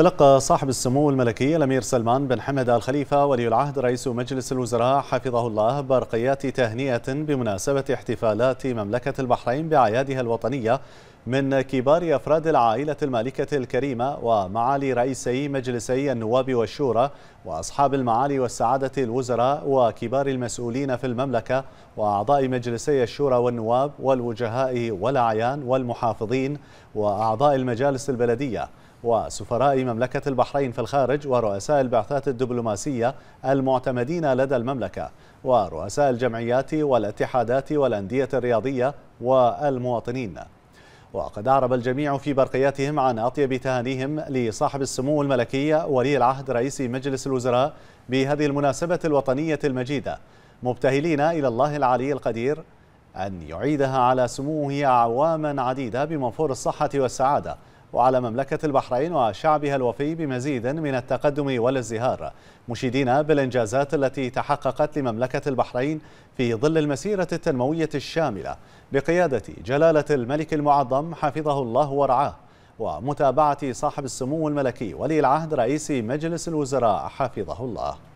تلقى صاحب السمو الملكي الأمير سلمان بن حمد آل خليفة ولي العهد رئيس مجلس الوزراء حفظه الله برقيات تهنئة بمناسبة احتفالات مملكة البحرين بأعيادها الوطنية من كبار أفراد العائلة المالكة الكريمة ومعالي رئيسي مجلسي النواب والشورى وأصحاب المعالي والسعادة الوزراء وكبار المسؤولين في المملكة وأعضاء مجلسي الشورى والنواب والوجهاء والأعيان والمحافظين وأعضاء المجالس البلدية وسفراء مملكة البحرين في الخارج ورؤساء البعثات الدبلوماسية المعتمدين لدى المملكة ورؤساء الجمعيات والاتحادات والأندية الرياضية والمواطنين وقد أعرب الجميع في برقياتهم عن أطيب تهانيهم لصاحب السمو الملكي ولي العهد رئيس مجلس الوزراء بهذه المناسبة الوطنية المجيدة مبتهلين إلى الله العلي القدير أن يعيدها على سموه أعواما عديدة بمنفور الصحة والسعادة وعلى مملكة البحرين وشعبها الوفي بمزيد من التقدم والازدهار مشيدين بالإنجازات التي تحققت لمملكة البحرين في ظل المسيرة التنموية الشاملة بقيادة جلالة الملك المعظم حفظه الله ورعاه ومتابعة صاحب السمو الملكي ولي العهد رئيس مجلس الوزراء حفظه الله